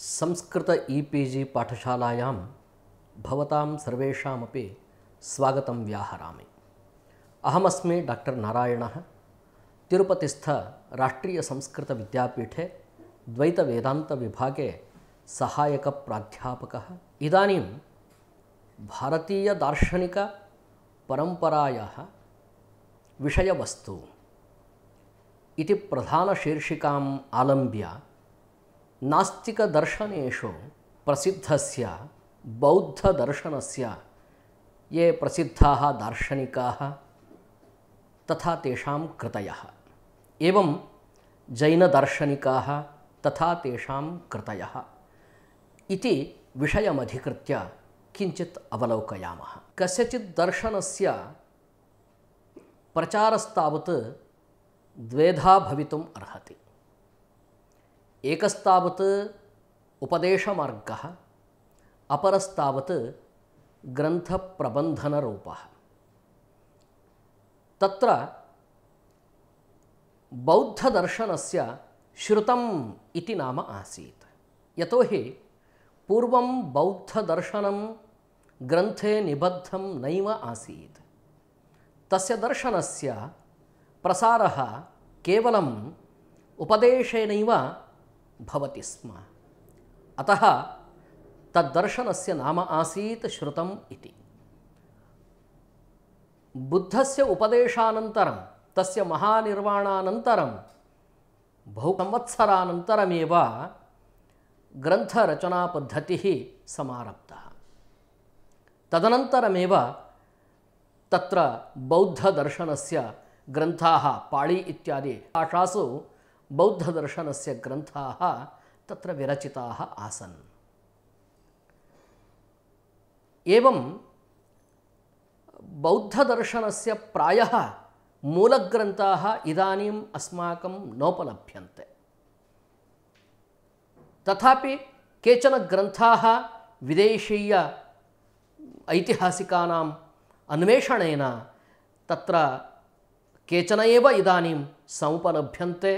Sanskrit E P G पाठशालायां भवतां सर्वेषामपि स्वागतं व्याहरामि अहमस्मि डाक्टर् नारायणः तिरुपतिस्थ विभागे सहायक प्राध्यापक इदानीं भारतीय दार्शनिक भारतीयदार्शनिकपरम्परायाः विषयवस्तु इति प्रधान प्रधानशीर्षिकाम् आलम्ब्य नास्तिकदर्शनेषु प्रसिद्धस्य बौद्धदर्शनस्य ये प्रसिद्धाः दार्शनिकाः तथा तेषां कृतयः एवं जैनदार्शनिकाः तथा तेषां कृतयः इति विषयमधिकृत्य किञ्चित् अवलोकयामः कस्यचित् दर्शनस्य प्रचारस्तावत् द्वेधा भवितुम् अर्हति एकस्तावत् उपदेशमार्गः अपरस्तावत् ग्रन्थप्रबन्धनरूपः तत्र बौद्धदर्शनस्य श्रुतम् इति नाम आसीत् यतोहि पूर्वं बौद्धदर्शनं ग्रन्थे निबद्धं नैव आसीत् तस्य दर्शनस्य प्रसारः केवलम् उपदेशेनैव भवति स्म अतः तद्दर्शनस्य नाम आसीत् श्रुतम् इति बुद्धस्य उपदेशानन्तरं तस्य महानिर्वाणानन्तरं बहुसंवत्सरानन्तरमेव ग्रन्थरचनापद्धतिः समारब्धा तदनन्तरमेव तत्र बौद्धदर्शनस्य ग्रन्थाः पाळी इत्यादि भाषासु बौद्धदर्शनस्य ग्रन्थाः तत्र विरचिताः आसन् एवं बौद्धदर्शनस्य प्रायः मूलग्रन्थाः इदानीम् अस्माकं नोपलभ्यन्ते तथापि केचन ग्रन्थाः विदेशीय ऐतिहासिकानाम् अन्वेषणेन तत्र केचन एव इदानीं समुपलभ्यन्ते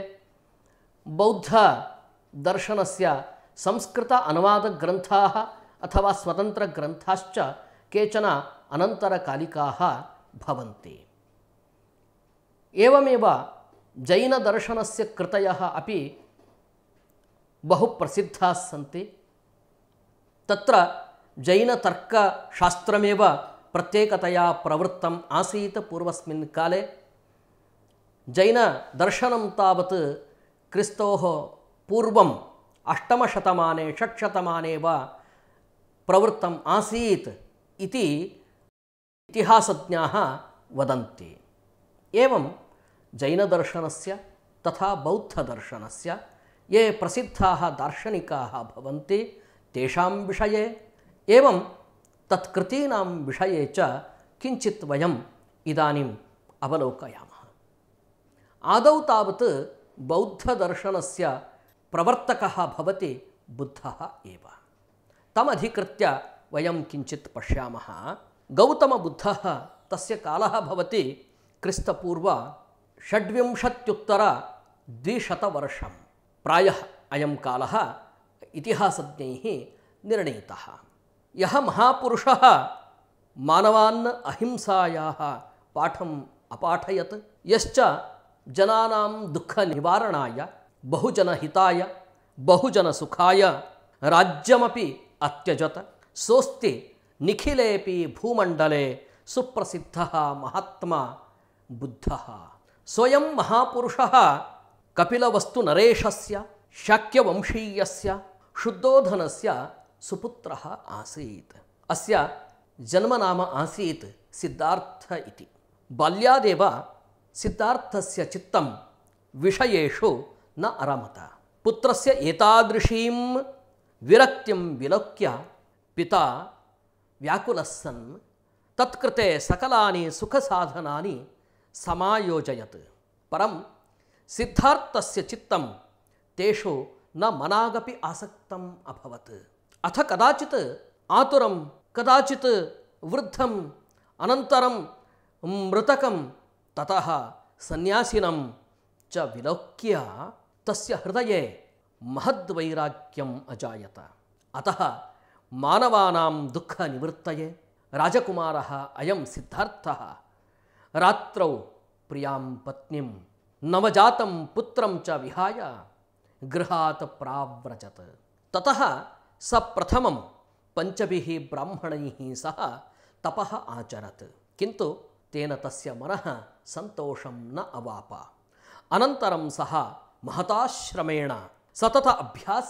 से संस्कृत अनुवादग्रन्थाः अथवा स्वतन्त्रग्रन्थाश्च केचन अनन्तरकालिकाः भवन्ति एवमेव जैनदर्शनस्य कृतयः अपि बहु प्रसिद्धाः सन्ति तत्र जैनतर्कशास्त्रमेव प्रत्येकतया प्रवृत्तम् आसीत् पूर्वस्मिन् काले जैनदर्शनं तावत् क्रिस्तो पूर्व अष्टमशतमाने षट्शतमाने वा प्रवृत्तम् आसीत् इति इतिहासज्ञाः वदन्ति एवं जैनदर्शनस्य तथा बौद्धदर्शनस्य ये प्रसिद्धाः दार्शनिकाः भवन्ति तेषां विषये एवं तत्कृतीनां विषये च किञ्चित् वयम् इदानीम् अवलोकयामः आदौ तावत् बौद्धदर्शनस्य प्रवर्तकः भवति बुद्धः एव तमधिकृत्य वयं किञ्चित् पश्यामः गौतमबुद्धः तस्य कालः भवति क्रिस्तपूर्वषड्विंशत्युत्तरद्विशतवर्षं प्रायः अयं कालः इतिहासज्ञैः निर्णीतः यः महापुरुषः मानवान् अहिंसायाः पाठम् अपाठयत् यश्च बहुजन हिताय बहुजन सुखाय राज्यमपि अत्यजत सोस्ति निखिलेपि भूमंडले सुप्रसिद्ध महात्मा बुद्ध स्वयं महापुरुषः कपिलवस्तु नरेशस्य शुद्धोधन से सुपुत्र आसीत् अस्य जन्मनाम आसत सिद्धार्थ इति बाल्यादेव सिद्धार्थस्य चित्तं विषयेषु न अरमत पुत्रस्य एतादृशीं विरक्तिं विलोक्य पिता व्याकुलस्सन् तत्कृते सकलानि सुखसाधनानि समायोजयत् परं सिद्धार्थस्य चित्तं तेषु न मनागपि आसक्तम् अभवत् अथ कदाचित् आतुरं कदाचित् वृद्धम् अनन्तरं मृतकं ततः सन्यासिनं च विलोक्य तस्य हृदये महद्वैराग्यम् अजायत अतः मानवानां दुःखनिवृत्तये राजकुमारः अयं सिद्धार्थः रात्रौ प्रियां पत्नीं नवजातं पुत्रं च विहाय गृहात् प्राव्रजत् ततः सप्रथमं पञ्चभिः ब्राह्मणैः सह तपः आचरत् किन्तु तेन तस्य मनः संतोषम न अवाप अनतर सह महताश्रमेण सतत अभ्यास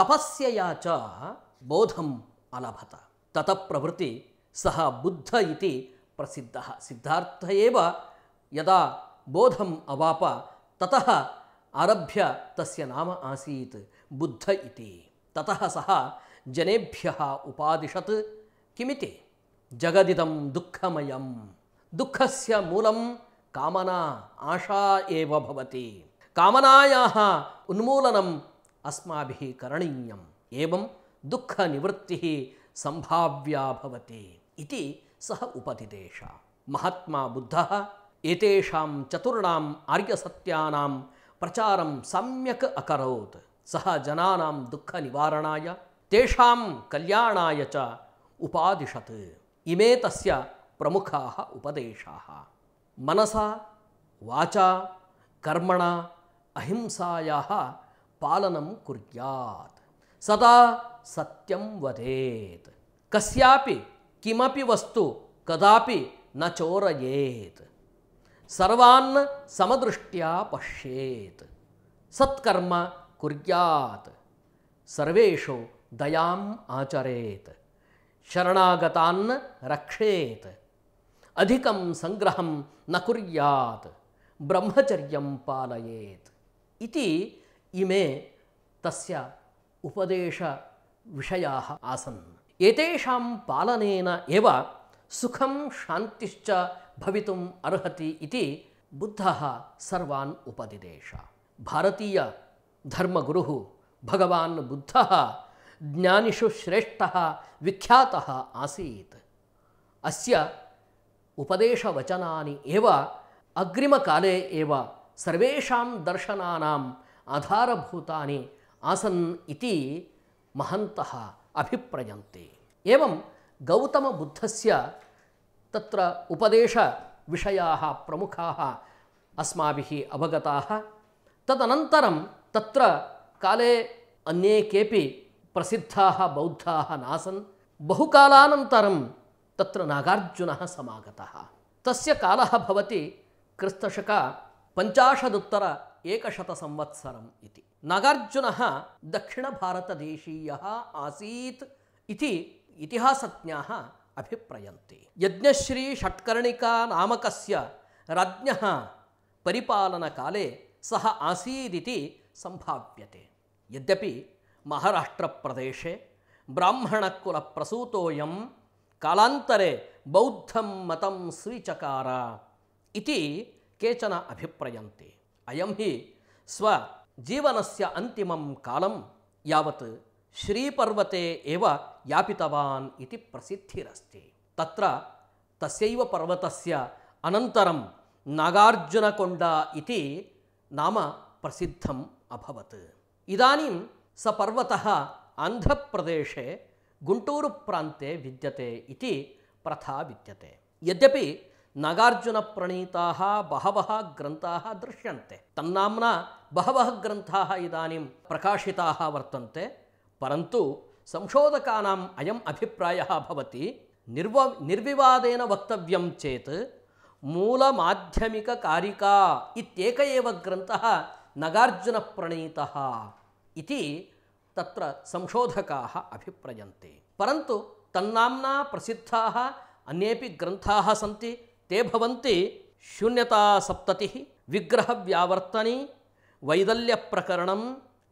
तपस्या च बोधम अलभत तत प्रभृति सह बुद्ध इति प्रसिद्ध सिद्धार्थ एव यदा बोधम अवाप ततः आरभ्य तस्य नाम आसीत् बुद्ध इति ततः सः जनेभ्यः उपादिशत् किमिति जगदिदं दुःखमयम् दुःखस्य मूलं कामना आशा एव भवति कामनायाः उन्मूलनम् अस्माभिः करणीयम् एवं दुःखनिवृत्तिः सम्भाव्या भवति इति सः उपदिदेश महात्मा बुद्धः एतेषां चतुर्णाम् आर्यसत्यानां प्रचारं सम्यक् अकरोत् सः जनानां दुःखनिवारणाय तेषां कल्याणाय च उपादिशत् इमे तस्य प्रमुखाः उपदेश मनसा वाचा कर्मण अहिंसायाः पालन कुर्यात् सदा सत्यं वदेत् कस्यापि किमपि वस्तु कदापि न चोरयेत् सर्वान्न समदृष्ट्या पश्येत् सत्कर्म कुर्यात् सर्वेषु दयाम् आचरेत् शरणागतान् रक्षेत् अधिकम संग्रह न कुर्यात ब्रह्मचर्य पालयेत इति इमे तस्य उपदेश विषया आसन एतेषां पालनेन एव सुखं शान्तिश्च भवितुम् अर्हति इति बुद्धः सर्वान् उपदिदेश भारतीय धर्मगुरुः भगवान् बुद्धः ज्ञानिषु श्रेष्ठः विख्यातः आसीत् अस्य उपदेशवचनानि अग्रिम काले एव दर्शना आधारभूता आसन महंत इति महन्तः अभिप्रयन्ते एवं विषया प्रमुखा उपदेशविषयाः अवगता अस्माभिः अवगताः तदनन्तरं तत्र काले अन्ये के प्रसिद्धा बौद्धा नासन बहुकालानन्तरं तत्र नागार्जुन समागतः तस्य कालः भवति क्रिस्तशक पञ्चाशदुत्तर एकशतसंवत्सरम् इति नागार्जुनः दक्षिणभारतदेशीयः आसीत् इति इतिहासज्ञाः अभिप्रयन्ते यज्ञश्रीषट्कर्णिकानामकस्य राज्ञः परिपालनकाले सः आसीदिति सम्भाव्यते यद्यपि महाराष्ट्रप्रदेशे ब्राह्मणकुलप्रसूतोऽयं ಕಾಲಾಂತರೆ ಬೌದ್ಧಂ ಮತಂ ಸ್ವೀಚಕಾರ ಇತಿ ಕೇಚನ ಅಭಿಪ್ರಯಂತೆ ಅಯಂ ಹಿ ಸ್ವ ಜೀವನಸ್ಯ ಅಂತಿಮಂ ಕಾಲಂ ಯಾವತ್ ಶ್ರೀಪರ್ವತೆ ಏವ ಯಾಪಿತವಾನ್ ಇತಿ ಪ್ರಸಿದ್ಧಿರಸ್ತಿ ತತ್ರ ತಸ್ಯೈವ ಪರ್ವತಸ್ಯ ಅನಂತರಂ ನಾಗಾರ್ಜುನಕೊಂಡ ಇತಿ ನಾಮ ಪ್ರಸಿದ್ಧಂ ಅಭವತ್ ಇದಾನಿಂ ಸ ಪರ್ವತಃ ಆಂಧ್ರಪ್ರದೇಶೆ गुण्टूरुप्रान्ते विद्यते इति प्रथा विद्यते यद्यपि नागार्जुनप्रणीताः बहवः ग्रन्थाः दृश्यन्ते तन्नाम्ना बहवः ग्रन्थाः इदानीं प्रकाशिताः वर्तन्ते परन्तु संशोधकानाम् अयम् अभिप्रायः भवति निर्व निर्विवादेन वक्तव्यं चेत् मूलमाध्यमिककारिका इत्येक एव ग्रन्थः नगार्जुनप्रणीतः इति तत्र संशोधकाः अभिप्रयन्ते परन्तु तन्नाम्ना प्रसिद्धाः अन्येपि ग्रन्थाः सन्ति ते भवन्ति शून्यतासप्ततिः विग्रहव्यावर्तनी वैदल्यप्रकरणं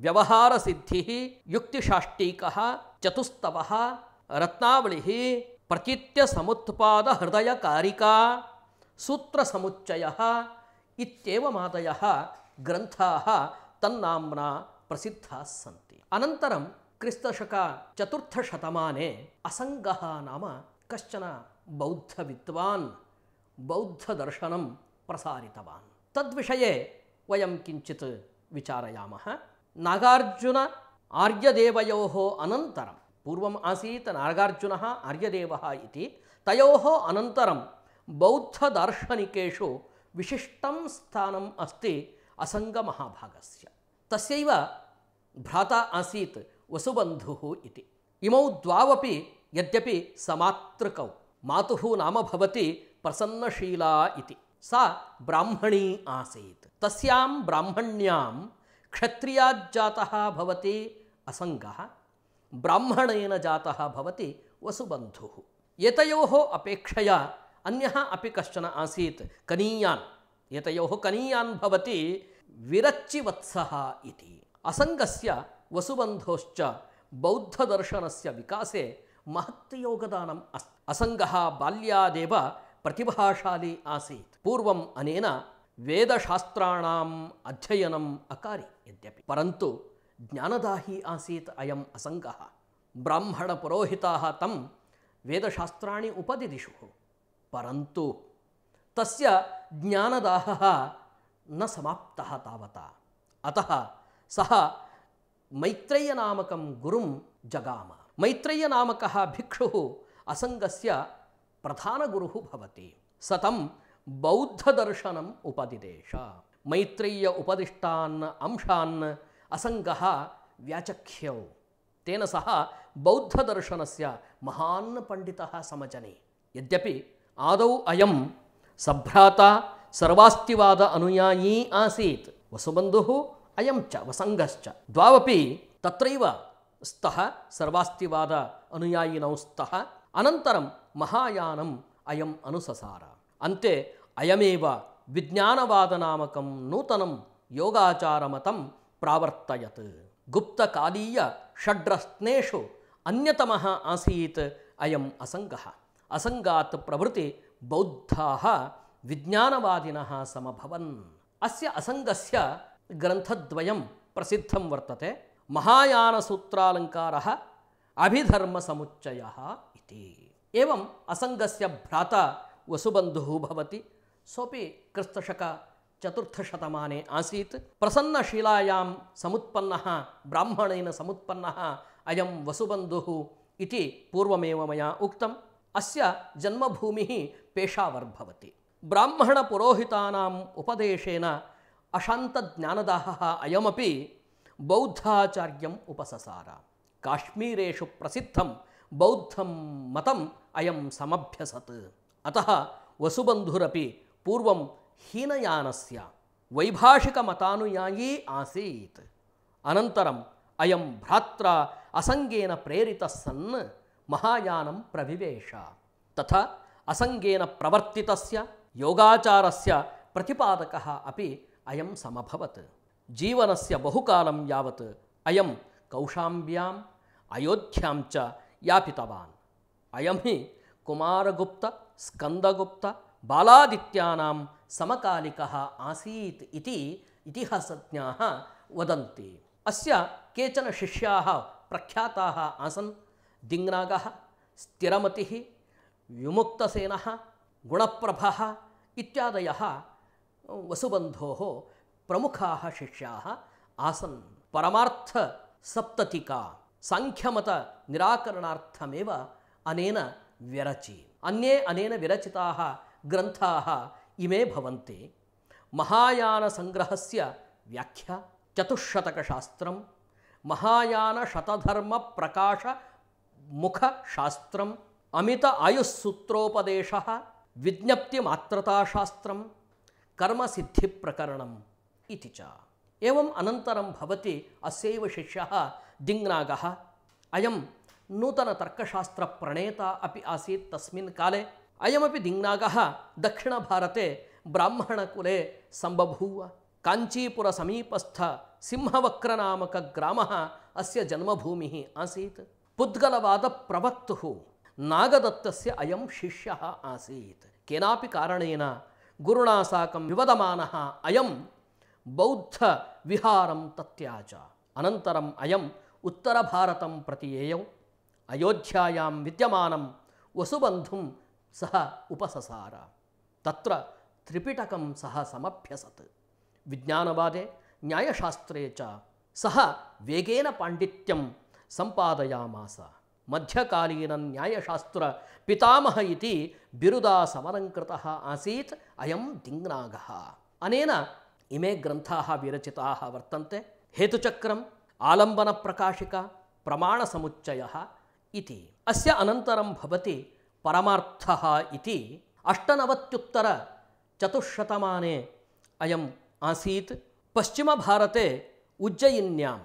व्यवहारसिद्धिः युक्तिशाष्टीकः चतुस्तवः रत्नावलिः प्रचित्यसमुत्पादहृदयकारिका सूत्रसमुच्चयः इत्येवमादयः ग्रन्थाः तन्नाम्ना प्रसिद्धाः सन्ति अनन्तरं क्रिस्तशकचतुर्थशतमाने असङ्गः नाम कश्चन बौद्धविद्वान् बौद्धदर्शनं प्रसारितवान् तद्विषये वयं किञ्चित् विचारयामः नागार्जुन आर्यदेवयोः अनन्तरं पूर्वम् आसीत् नागार्जुनः आर्यदेवः इति तयोः अनन्तरं बौद्धदार्शनिकेषु विशिष्टं स्थानम् अस्ति असङ्गमहाभागस्य तस्यैव भ्राता आसीत वसुबंधु इमौ द्वावपि यद्यपि समातृकौ मातुः नाम भवति प्रसन्नशीला इति सा ब्राह्मणी आसीत तस्यां ब्राह्मण्यां क्षत्रियाज्जातः भवति असंगः ब्राह्मणेन जातः भवति वसुबंधुः एतयोः अपेक्षया अन्यः अपि कश्चन आसीत कनीयान् एतयोः कनीयान् भवति विरच्चिवत्सः इति ಅಸಂಗಸ್ಯ ವಸುಬಂಧೋಶ್ಚ ಬೌದ್ಧದರ್ಶನಸ್ಯ ವಿಕಾಸೆ ಮಹತ್ ಯೋಗದಾನಂ ಅಸ್ ಅಸಂಗ ಬಾಲ್ಯಾದೇವ ಪ್ರತಿಭಾಶಾಲಿ ಆಸೀತ್ ಪೂರ್ವಂ ಅನೇನ ವೇದಶಾಸ್ತ್ರ ಅಧ್ಯಯನಂ ಅಕಾರಿ ಯದ್ಯಪಿ ಪರಂತು ಜ್ಞಾನದಾಹಿ ಆಸೀತ್ ಅಯಂ ಅಸಂಗ ಬ್ರಾಹ್ಮಣ ಪುರೋಹಿತಾ ತಂ ವೇದಶಾಸ್ತ್ರಾಣಿ ಉಪದಿದಿಶು ಪರಂತು ತಸ್ಯ ಜ್ಞಾನದಾಹ ನ ಸಮಾಪ್ತಃ ತಾವತ ಅತಃ सः मैत्रेय्यनामकं गुरुं जगाम मैत्रेयनामकः भिक्षुः असङ्गस्य प्रधानगुरुः भवति स तं बौद्धदर्शनम् उपदिदेश मैत्रेय्य उपदिष्टान् अंशान् असङ्गः व्याचख्यौ तेन सह बौद्धदर्शनस्य महान् पण्डितः समजने यद्यपि आदौ अयं सभ्राता सर्वास्तिवाद अनुयायी आसीत् वसुबन्धुः अयं च वसङ्गश्च द्वावपि तत्रैव स्तः सर्वास्तिवाद अनुयायिनौ स्तः अनन्तरं महायानम् अयम् अनुससार अन्ते अयमेव विज्ञानवादनामकं नूतनं योगाचारमतं प्रावर्तयत् गुप्तकालीयषड्रत्नेषु अन्यतमः आसीत् अयम् असङ्गः असङ्गात् प्रभृति बौद्धाः विज्ञानवादिनः समभवन् अस्य असङ्गस्य ग्रंथद्वय प्रसिद्ध वर्त है महायान सूत्रालंकार अभिधर्म समुच्चय एवं असंग से भ्राता वसुबंधु सोपि क्रिस्तक चतुर्थशतम आसी प्रसन्नशिलायां समुत्पन्न ब्राह्मणेन समुत्पन्न अयम वसुबंधु पूर्वमे मैं उक्त अस जन्मभूमि पेशावर्भवती ब्राह्मण उपदेशन अशान्तज्ञानदाहः अयमपि बौद्धाचार्यम् उपससार काश्मीरेषु प्रसिद्धं बौद्धं मतम् अयं समभ्यसत् अतः वसुबन्धुरपि पूर्वं हीनयानस्य वैभाषिकमतानुयायी आसीत् अनन्तरम् अयं भ्रात्रा असङ्गेन प्रेरितः सन् महायानं प्रविवेश तथा असङ्गेन प्रवर्तितस्य योगाचारस्य प्रतिपादकः अपि अयं समभवत् जीवनस्य बहुकालं यावत् अयं कौशाम्ब्याम् अयोध्यां च यापितवान् अयं हि कुमारगुप्तस्कन्दगुप्तबालादित्यानां समकालिकः आसीत् इति इतिहासज्ञाः वदन्ति अस्य केचन शिष्याः प्रख्याताः आसन् दिङ्नागः स्थिरमतिः विमुक्तसेनः गुणप्रभः इत्यादयः वसुबंधो प्रमुखा वसुबन्धोः प्रमुखाः शिष्याः आसन् परमार्थसप्ततिका साङ्ख्यमतनिराकरणार्थमेव अनेन विरचि अन्ये अनेन विरचिताः ग्रन्थाः इमे भवन्ति महायानसङ्ग्रहस्य व्याख्या चतुशतक महायान शतधर्म प्रकाश मुख महायानशतधर्मप्रकाशमुखशास्त्रम् अमित विज्ञप्ति मात्रता विज्ञप्तिमात्रताशास्त्रं प्रकरण एवं अनतर भवती अस्व शिष्य दिंग्नाग शिष्यः नूतन तर्कशास्त्र प्रणेता अभी आसी तस्मिन् काले दिंग्नाग दक्षिण भारत ब्राह्मणकुले सम्बभूव काञ्चीपुरसमीपस्थसिंहवक्रनामकग्रामः अस्य आसी पुद्गलवाद पुद्गलवादप्रवक्तुः नागदत्त अयम शिष्य आसी केनापि कारणेन குருணா சாக்கம் விவதமானஹா அயம் பௌத்த விஹாரம் தத்யாச்ச அனந்தரம் அயம் உத்தரபாரதம் பிரதி ஏயௌ அயோத்தியாயாம் வித்தியமானம் வசுபந்தும் சக உபசசார தத்திர త్రిపిటకం సహ సమభ్యసత్ విజ్ఞానవాదే న్యాయశాస్త్రే చ సహ వేగేన పాండిత్యం मध्यकालीन न्यायशास्त्र पितामह इति बिरुदा समलङ्कृतः आसीत् अयं दिङ्नागः अनेन इमे ग्रन्थाः विरचिताः वर्तन्ते हेतुचक्रम् आलम्बनप्रकाशिका प्रमाणसमुच्चयः इति अस्य अनन्तरं भवति परमार्थः इति अष्टनवत्युत्तरचतुश्शतमाने अयम् आसीत् भारते उज्जयिन्यां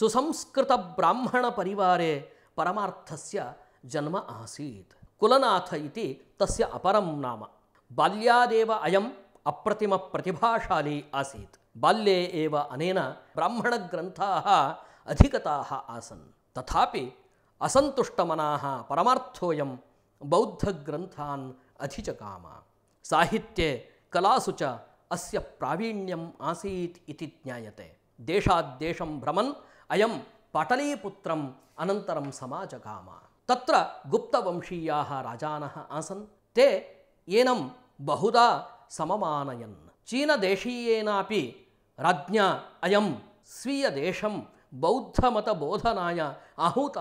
सुसंस्कृत ब्राह्मण परिवारे परमार्थस्य जन्म आसीत् कुलनाथ इति तस्य अपरं नाम बाल्यादेव अयम् अप्रतिमप्रतिभाशाली आसीत् बाल्ये एव अनेन ब्राह्मणग्रन्थाः अधिकताः आसन् तथापि असन्तुष्टमनाः परमार्थोऽयं बौद्धग्रन्थान् अधिचकाम साहित्ये कलासु च अस्य प्रावीण्यम् आसीत् इति ज्ञायते देशाद्देशं भ्रमन् अयं పటలీపుత్రం అనంతరం సమాజగామ తత్ర గుప్తవంశీయా రాజాన ఆసన్ తే ఏనం బహుదా సమమానయన్ చీనదేశీయేనాపి రాజ్ఞ అయం స్వీయదేశం బౌద్ధమతబోధనాయ ఆహూత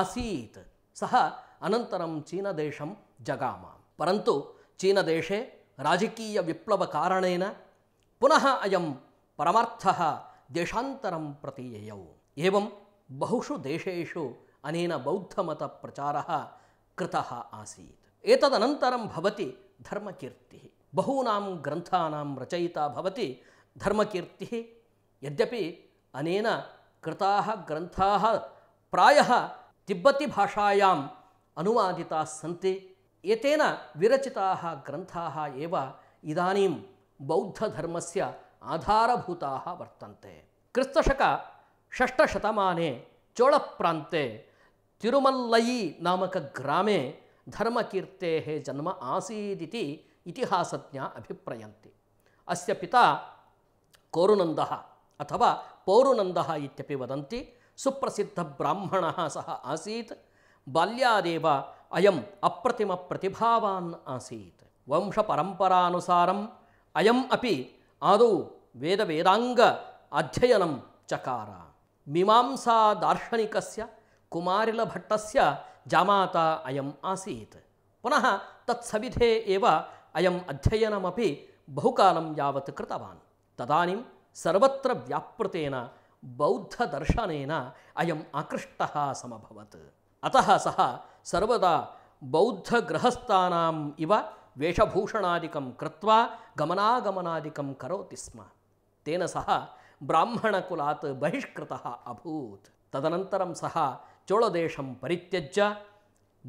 ఆసీత్ సహ అనంతరం చీనదేశం జగామ పరంతు చీనదేశే రాజకీయ విప్లవ కారణేన పునః అయం పరమార్థ దేశాంతరం ప్రతీయయౌ एवं बहुषु देशेषु अनेन बौद्धमतप्रचारः कृतः आसीत् एतदनन्तरं भवति धर्मकीर्तिः बहूनां ग्रन्थानां रचयिता भवति धर्मकीर्तिः यद्यपि अनेन कृताः ग्रन्थाः प्रायः तिब्बतीभाषायाम् अनुवादिताः सन्ति एतेन विरचिताः ग्रन्थाः एव इदानीं बौद्धधर्मस्य आधारभूताः वर्तन्ते क्रिस्तशक षष्ठशतमाने चोळप्रान्ते तिरुमल्लयी नामकग्रामे धर्मकीर्तेः जन्म आसीदिति इतिहासज्ञा अभिप्रयन्ति अस्य पिता कोरुनन्दः अथवा पौरुनन्दः इत्यपि वदन्ति सुप्रसिद्धब्राह्मणः सः आसीत् बाल्यादेव अयम् अप्रतिमप्रतिभावान् आसीत् वंशपरम्परानुसारम् अयम् अपि आदौ वेदवेदाङ्ग अध्ययनं चकाराः मीमांसादार्शनिकस्य कुमारिलभट्टस्य जामाता अयम् आसीत् पुनः तत्सविधे एव अयम् अध्ययनमपि बहुकालं यावत् कृतवान् तदानीं सर्वत्र व्यापृतेन बौद्धदर्शनेन अयम् आकृष्टः समभवत् अतः सः सर्वदा बौद्धगृहस्थानाम् इव वेशभूषणादिकं कृत्वा गमनागमनादिकं करोति स्म तेन सह ब्राह्मणकुला बहिष्कृत अभूत तदनतर सह चोळदेशं परित्यज्य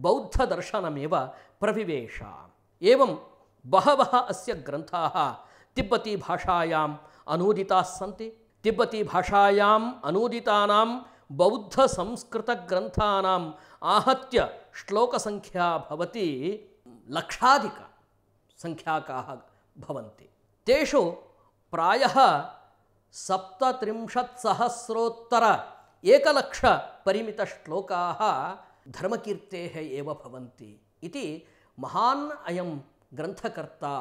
बौद्धदर्शनमेव प्रविवेश एवं बहवः अस्य ग्रन्थाः तिब्बतीभाषायाम् अनूदिताः सन्ति तिब्बतीभाषायाम् अनूदितानां बौद्धसंस्कृतग्रन्थानाम् आहत्य श्लोकसङ्ख्या भवति लक्षाधिकसङ्ख्याकाः तेषु प्रायः सप्तत्रिंशत्सहस्रोत्तर एकलक्षपरिमितश्लोकाः धर्मकीर्तेः एव भवन्ति इति महान् अयं ग्रन्थकर्ता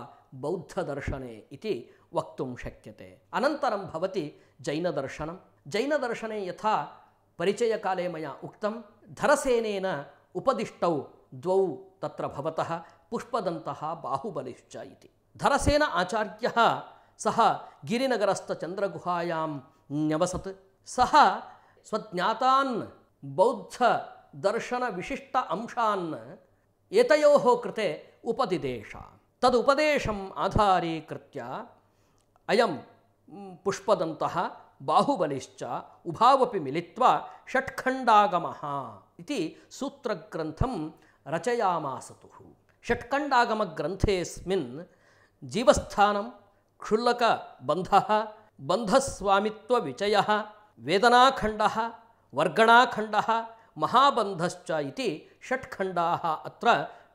बौद्धदर्शने इति वक्तुं शक्यते अनन्तरं भवति जैनदर्शनं जैनदर्शने यथा परिचयकाले मया उक्तं धरसेनेन उपदिष्टौ द्वौ तत्र भवतः पुष्पदन्तः बाहुबलिश्च इति धरसेन आचार्यः ಸಹ ಗಿರಿನಗರಸ್ಥ ಚಂದ್ರಗುಹಾಯಾಂ ನ್ಯವಸತ್ ಸಹ ಸ್ವಜ್ಞಾತಾನ್ ಬೌದ್ಧ ದರ್ಶನ ವಿಶಿಷ್ಟ ಅಂಶಾನ್ ಏತಯೋ ಕೃತೆ ಉಪದಿದೇಶ ತದುಪದೇಶಂ ಆಧಾರೀಕೃತ್ಯ ಅಯಂ ಪುಷ್ಪದಂತಹ ಬಾಹುಬಲಿಶ್ಚ ಉಭಾವಪಿ ಮಿಲಿತ್ವ ಷಟ್ಖಂಡಾಗಮ ಇತಿ ಸೂತ್ರಗ್ರಂಥಂ ರಚಯಾಮಾಸತು ಷಟ್ಖಂಡಾಗಮ ಗ್ರಂಥೇಸ್ಮಿನ್ ಜೀವಸ್ಥಾನಂ बंधस्वामित्व बन्धस्वामित्वविचयः वेदनाखण्डः वर्गणाखण्डः महाबन्धश्च इति षट्खण्डाः अत्र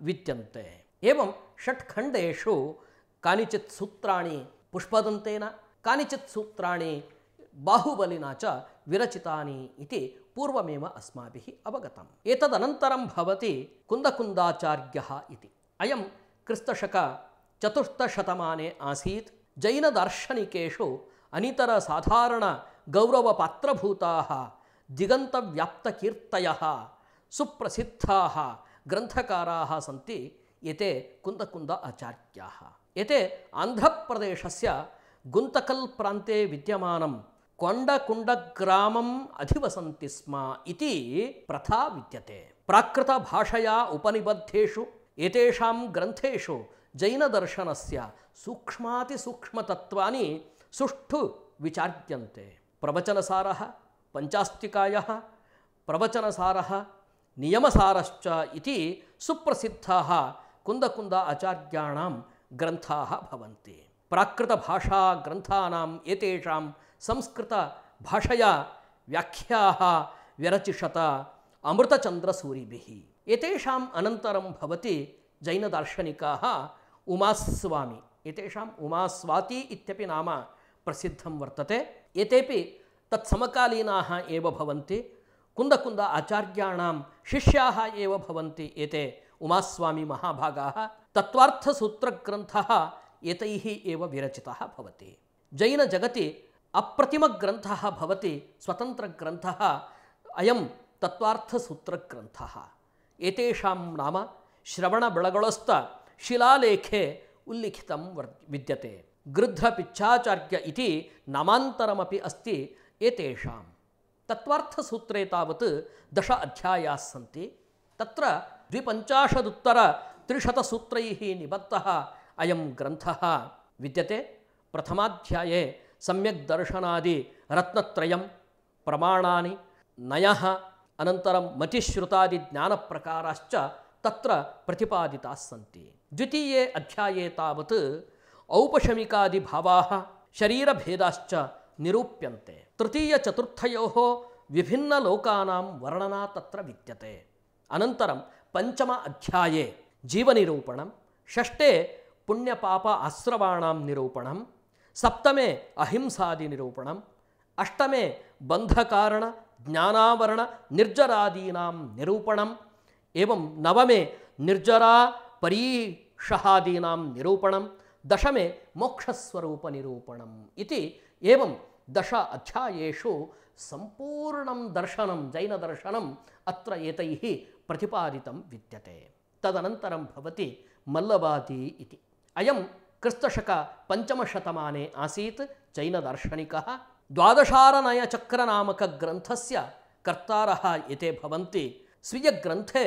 विद्यन्ते एवं षट्खण्डेषु कानिचित् सूत्राणि पुष्पदन्तेन कानिचित् सूत्राणि बाहुबलिना च विरचितानि इति पूर्वमेव अस्माभिः अवगतम् एतदनन्तरं भवति कुन्दकुन्दाचार्यः इति अयं क्रिस्तशकचतुर्थशतमाने आसीत् ಜೈನದಾರ್ಶನಿಕೇಶು ಅನಿತರ ಸಾಧಾರಣ ಗೌರವ ಪಾತ್ರಭೂತಾ ದಿಗಂತವ್ಯಾಪ್ತಕೀರ್ತಯ ಸುಪ್ರಸಿದ್ಧಾ ಗ್ರಂಥಕಾರಾ ಸಂತಿ ಎತೆ ಕುಂದಕುಂದ ಆಚಾರ್ಯ ಎತೆ ಆಂಧ್ರಪ್ರದೇಶಸ್ಯ ಗುಂತಕಲ್ ಪ್ರಾಂತೆ ವಿದ್ಯಮಾನಂ ಕೊಂಡಕುಂಡಗ್ರಾಮಂ ಅಧಿವಸಂತಿ ಸ್ಮ ಇತಿ ಪ್ರಥಾ ವಿದ್ಯತೆ ಪ್ರಾಕೃತ ಭಾಷೆಯ ಉಪನಿಬದ್ಧೇಶು ಎತೇಷಾಂ ಗ್ರಂಥೇಶು ಜೈನದರ್ಶನಸ್ಯ सूक्ष्माति सूक्ष्म विचार्य सुष्ठु विचार्यन्ते प्रवचनसारः पञ्चास्तिकायः प्रवचनसारः नियमसारश्च इति सुप्रसिद्धाः कुन्दकुन्द आचार्याणां ग्रन्थाः भवन्ति प्राकृतभाषाग्रन्थानाम् संस्कृत भाषया व्याख्या विरचिषत अमृतचंद्रसूरी एतेषाम् अनन्तरं जैन दार्शनिक उमास्वामी एतेषाम् उमास्वाती इत्यपि नाम प्रसिद्धं वर्तते एतेपि तत्समकालीनाः एव भवन्ति कुन्दकुन्द आचार्याणां शिष्याः एव भवन्ति एते उमास्वामीमहाभागाः तत्त्वार्थसूत्रग्रन्थः एतैः एव विरचितः भवति जैनजगति अप्रतिमग्रन्थः भवति स्वतन्त्रग्रन्थः अयं तत्त्वार्थसूत्रग्रन्थः एतेषां नाम श्रवणबेळगोळस्थ उल्लिखितं विद्यते गृद्धपिच्छाचार्य इति नामान्तरमपि अस्ति एतेषां तत्त्वार्थसूत्रे तावत् दश अध्यायाः सन्ति तत्र द्विपञ्चाशदुत्तरत्रिशतसूत्रैः निबद्धः अयं ग्रन्थः विद्यते प्रथमाध्याये नय प्रमाणानि नयः ज्ञान प्रकाराश्च तत्र प्रतिपादिताः सन्ति द्वितीये अध्याये तावत् औपशमिकादिभावाः शरीरभेदाश्च निरूप्यन्ते तृतीयचतुर्थयोः विभिन्नलोकानां वर्णना तत्र विद्यते अनन्तरं पञ्चम अध्याये जीवनिरूपणं षष्ठे पुण्यपाप आश्रवाणां निरूपणं सप्तमे अहिंसादिनिरूपणं अष्टमे बन्धकारणज्ञानावरणनिर्जरादीनां निरूपणं एवं नवमे निर्जरा परीषहादीनां निरूपणं दशमे मोक्षस्वरूपनिरूपणम् इति एवं दश अध्यायेषु सम्पूर्णं दर्शनं जैनदर्शनं अत्र एतैः प्रतिपादितं विद्यते तदनन्तरं भवति मल्लवाती इति अयं क्रिस्तशकपञ्चमशतमाने आसीत् जैनदार्शनिकः द्वादशारनयचक्रनामकग्रन्थस्य कर्तारः एते भवन्ति स्वीय ग्रंथे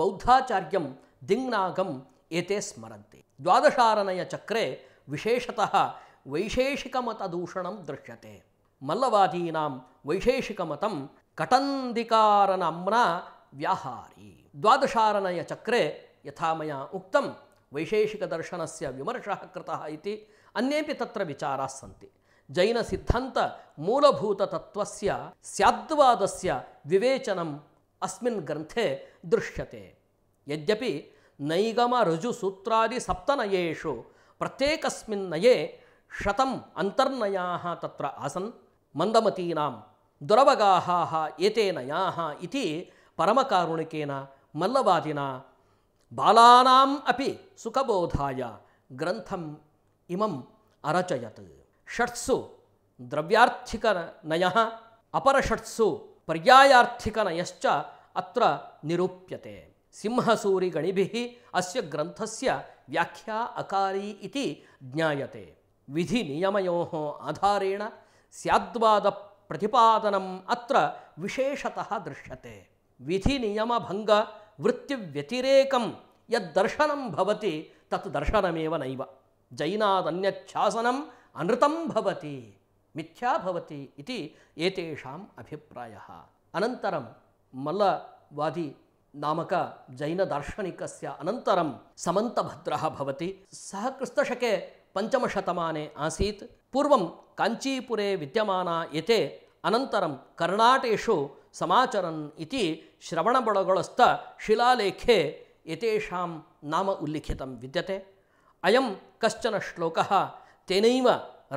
बौद्धाचार्यं दिङ्नागम् एते स्मरन्ति द्वादशारणयचक्रे विशेषतः वैशेषिकमतदूषणं दृश्यते मल्लवादीनां वैशेषिकमतं कटन्दिकारनाम्ना व्याहारी द्वादशारणयचक्रे यथा मया उक्तं वैशेषिकदर्शनस्य विमर्शः कृतः इति अन्येपि तत्र विचाराः जैनसिद्धान्तमूलभूततत्त्वस्य स्याद्वादस्य विवेचनं अस्मिन् ग्रन्थे दृश्यते यद्यपि नैगमरुजुसूत्रादिसप्तनयेषु प्रत्येकस्मिन् नये शतम् अन्तर्नयाः तत्र आसन् मन्दमतीनां दुरवगाहाः एते नयाः इति परमकारुणिकेन मल्लवादिना बालानाम् अपि सुखबोधाय ग्रन्थम् इमम् अरचयत् षट्सु द्रव्यार्थिकनयः अपरषट्सु पर्यायार्थिकनयश्च अत्र निरूप्यते सिंहसूरिगणिभिः अस्य ग्रंथस्य व्याख्या अकारी इति ज्ञायते विधिनियमयोः आधारेण स्याद्वादप्रतिपादनम् अत्र विशेषतः दृश्यते विधिनियमभङ्गवृत्तिव्यतिरेकं यद्दर्शनं भवति तत् दर्शनमेव नैव जैनादन्यच्छासनम् अनृतं भवति मिथ्या भवति इति एतेषाम् अभिप्रायः अनन्तरं मल्लवादि नामकजैनदार्शनिकस्य अनन्तरं समन्तभद्रः भवति सः कृतशके पञ्चमशतमाने आसीत् पूर्वं काञ्चीपुरे विद्यमाना एते अनन्तरं कर्णाटेषु समाचरन् इति श्रवणबळगोलस्थशिलालेखे एतेषां नाम उल्लिखितं विद्यते अयं कश्चन श्लोकः तेनैव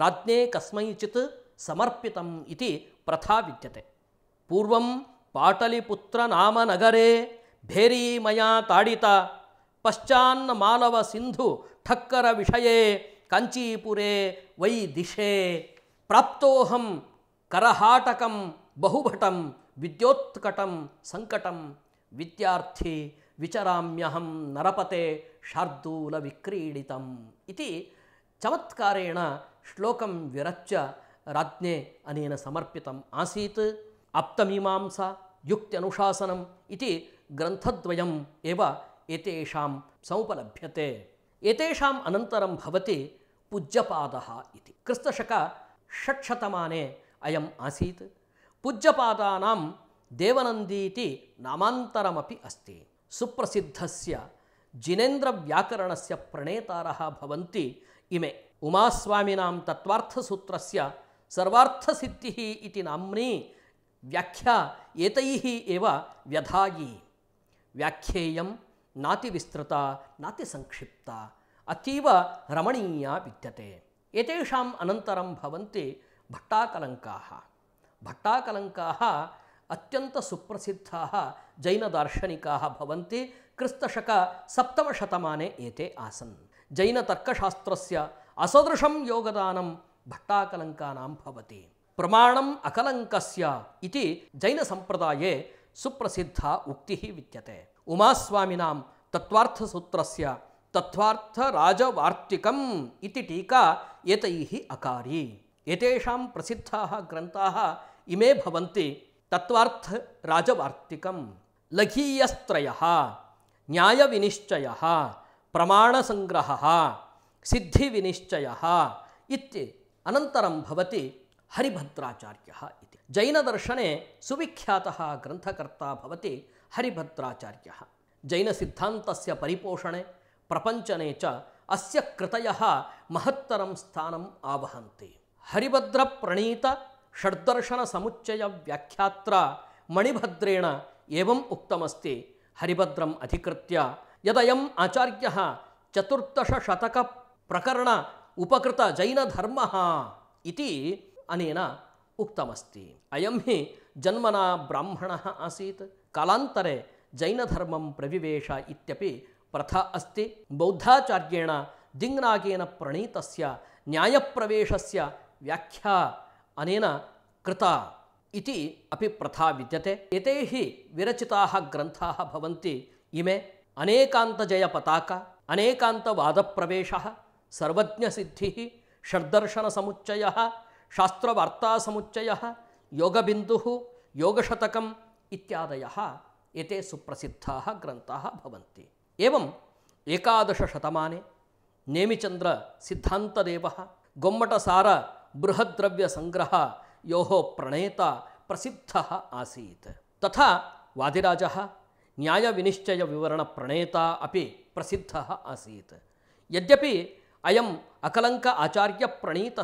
राज्ञे कस्मैचित् समर्पितम् इति प्रथा विद्यते पूर्वं पाटलिपुत्रनामनगरे भेरी मया ताडिता पश्चान्मानवसिन्धुठक्करविषये काञ्चीपुरे वै दिशे प्राप्तोऽहं करहाटकं बहुभटं विद्योत्कटं सङ्कटं विद्यार्थी विचराम्यहं नरपते शार्दूलविक्रीडितम् इति चमत्कारेण श्लोकं विरच्य राज्ञे अनेन समर्पितम् आसीत् आप्तमीमांसा युक्त्यनुशासनम् इति ग्रन्थद्वयम् एव एतेषां समुपलभ्यते एतेषाम् अनन्तरं भवति पूज्यपादः इति क्रिस्तशकषट्शतमाने अयम् आसीत् पूज्यपादानां देवनन्दी इति नामान्तरमपि अस्ति सुप्रसिद्धस्य जिनेन्द्रव्याकरणस्य प्रणेतारः भवन्ति इमे उमास्वामीना तत्त्वार्थसूत्रस्य सर्वार्थसिद्धिः इति व्याख्या एतैः एव व्यधायी व्याख्येयं नातिविस्तृता नातिसङ्क्षिप्ता अतीव रमणीया विद्यते अनतर अनन्तरं भवन्ति भट्टाकलङ्काः भट्टाकलङ्काः अत्यन्तसुप्रसिद्धाः जैनदार्शनिकाः भवन्ति क्रिस्तशकसप्तमशतमाने एते आसन् जैनतर्कशास्त्रस्य असदृश योगदान भट्टाकलंका प्रमाण अकलंक जैन संप्रदाय सुप्रसिद्धा उक्ति विद्यते उमास्वामिनां तत्त्वार्थसूत्रस्य तत्त्वार्थराजवार्तिकम् इति टीका एक अकारी एतेषां प्रसिद्धाः ग्रन्थाः इमे भवन्ति तत्त्वार्थराजवार्तिकं लघीयस्त्रयः न्यायविनिश्चयः प्रमाणसङ्ग्रहः सिद्धि विनिश्चय इति भवति हरिभद्राचार्य जैनदर्शने सुविख्यात ग्रंथकर्ता भवति जैन सिद्धांत परिपोषणे प्रपञ्चने च अस्य कृतयः महत्तरं स्थानम् आवहन्ति समुच्चय व्याख्या मणिभद्रेण एवं उक्तमस्ति हरिभद्रम अधिकृत्य यदयम् आचार्यः चतुर्दशशतक ಪ್ರಕರಣ ಉಪಕೃತ ಜೈನ ಧರ್ಮ ಇತಿ ಅನೇನ ಉಕ್ತಮಸ್ತಿ ಅಯಂ ಹಿ ಜನ್ಮನ ಬ್ರಾಹ್ಮಣ ಆಸೀತ್ ಕಾಲಾಂತರೆ ಜೈನಧರ್ಮಂ ಪ್ರವಿವೇಶ ಇತ್ಯಪಿ ಪ್ರಥಾ ಅಸ್ತಿ ಬೌದ್ಧಾಚಾರ್ಯೇಣ ದಿಂಗ್ನಾಗೇನ ಪ್ರಣೀತಸ್ಯ ನ್ಯಾಯಪ್ರವೇಶಸ್ಯ ವ್ಯಾಖ್ಯಾ ಅನೇನ ಕೃತ ಇತಿ ಅಪಿ ಪ್ರಥಾ ವಿದ್ಯತೆ ಎತೆ ಹಿ ವಿರಚಿತಾಃ ಗ್ರಂಥಾಃ ಭವಂತಿ ಇಮೆ ಅನೇಕಾಂತಜಯ ಪತಾಕ ಅನೇಕಾಂತವಾದ सर्वज्ञ सिद्धि षड्दर्शन समुच्चय शास्त्रवार्ता समुच्चय योगबिंदु योगशतक इत्यादय एते सुप्रसिद्धा ग्रंथा भवन्ति एवं एकादशशतमाने नेमिचंद्र सिद्धांतदेव गोम्मटसार बृहद्रव्यसंग्रह यो प्रणेता प्रसिद्ध आसीत् तथा वादिराज विवरण प्रणेता अपि प्रसिद्ध आसीत् यद्यपि अयम अकलंक आचार्य प्रणीत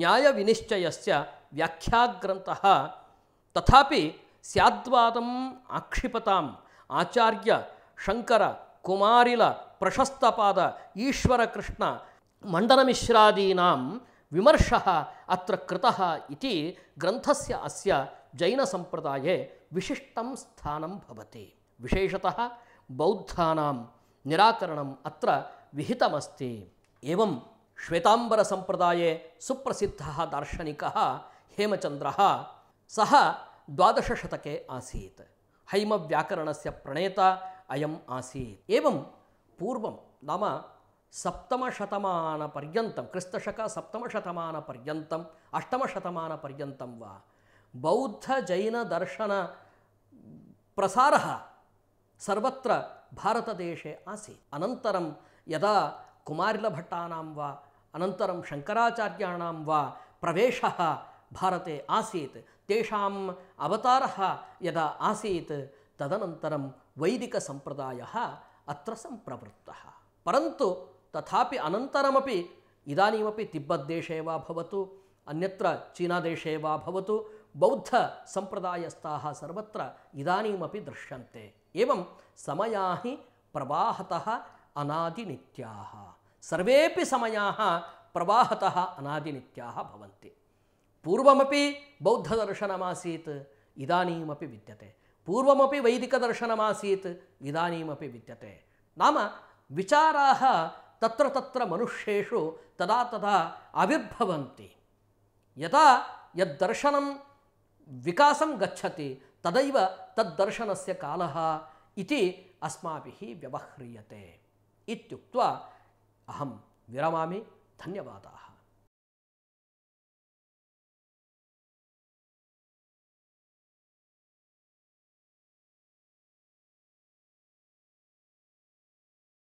न्याय विनय से व्याख्याग्रंथ तथा सैद्वादम आक्षिपता आचार्य शंकर कुमारिल प्रशस्तपाद ईश्वरकृष्ण मंडनमिश्रादीना विमर्श अत्र कृतः इति ग्रन्थस्य अस्य जैनसम्प्रदाये विशिष्टं स्थानं विशेषतः बौद्धा निराकरण अत्र विहितमस्ति एवं श्वेतांबरसंप्रदाये सुप्रसिद्धः दार्शनिकः हेमचन्द्रः सः द्वादशशतके आसीत् हैमव्याकरणस्य प्रणेता अयम् आसीत् एवं पूर्वं नाम सप्तमशतमानपर्यन्तं क्रिस्तशक सप्तमशतमानपर्यन्तम् अष्टमशतमानपर्यन्तं वा बौद्धजैनदर्शनप्रसारः सर्वत्र भारतदेशे आसीत् अनन्तरं यदा ಕುಮಾರಿಲಭಟ್ಟಾನಾಂ ವಾ ಅನಂತರಂ ಶಂಕರಾಚಾರ್ಯಾಣಾಂ ವಾ ಪ್ರವೇಶ ಭಾರತೆ ಆಸೀತ್ ತೇಷಾಂ ಅವತಾರ ಯದ ಆಸೀತ್ ತದನಂತರಂ ವೈದಿಕ ಸಂಪ್ರದಾಯ ಅತ್ರ ಸಂಪ್ರವೃತ್ತ ಪರಂತು ತಥಾಪಿ ಅನಂತರಮಪಿ ಇದಾನೀಮಪಿ ತಿಬ್ಬತ್ ದೇಶೇ ವಾ ಭವತು ಅನ್ಯತ್ರ ಚೀನಾ ದೇಶೇ ವಾ ಭವತು ಬೌದ್ಧ ಸಂಪ್ರದಾಯಸ್ಥಾಃ ಸರ್ವತ್ರ ಇದಾನೀಮಪಿ ದೃಶ್ಯಂತೆ ಏವಂ ಸಮಯಾಹಿ ಪ್ರವಾಹತಃ अनादिनित्याः सर्वेपि समयाः प्रवाहतः अनादिनित्याः भवन्ति पूर्वमपि बौद्धदर्शनमासीत् इदानीमपि विद्यते पूर्वमपि वैदिकदर्शनमासीत् इदानीमपि विद्यते नाम विचाराः तत्र तत्र मनुष्येषु तदा तदा आविर्भवन्ति यदा यद्दर्शनं विकासं गच्छति तदैव तद्दर्शनस्य कालः इति अस्माभिः व्यवह्रियते अहम विरमा धन्यवाद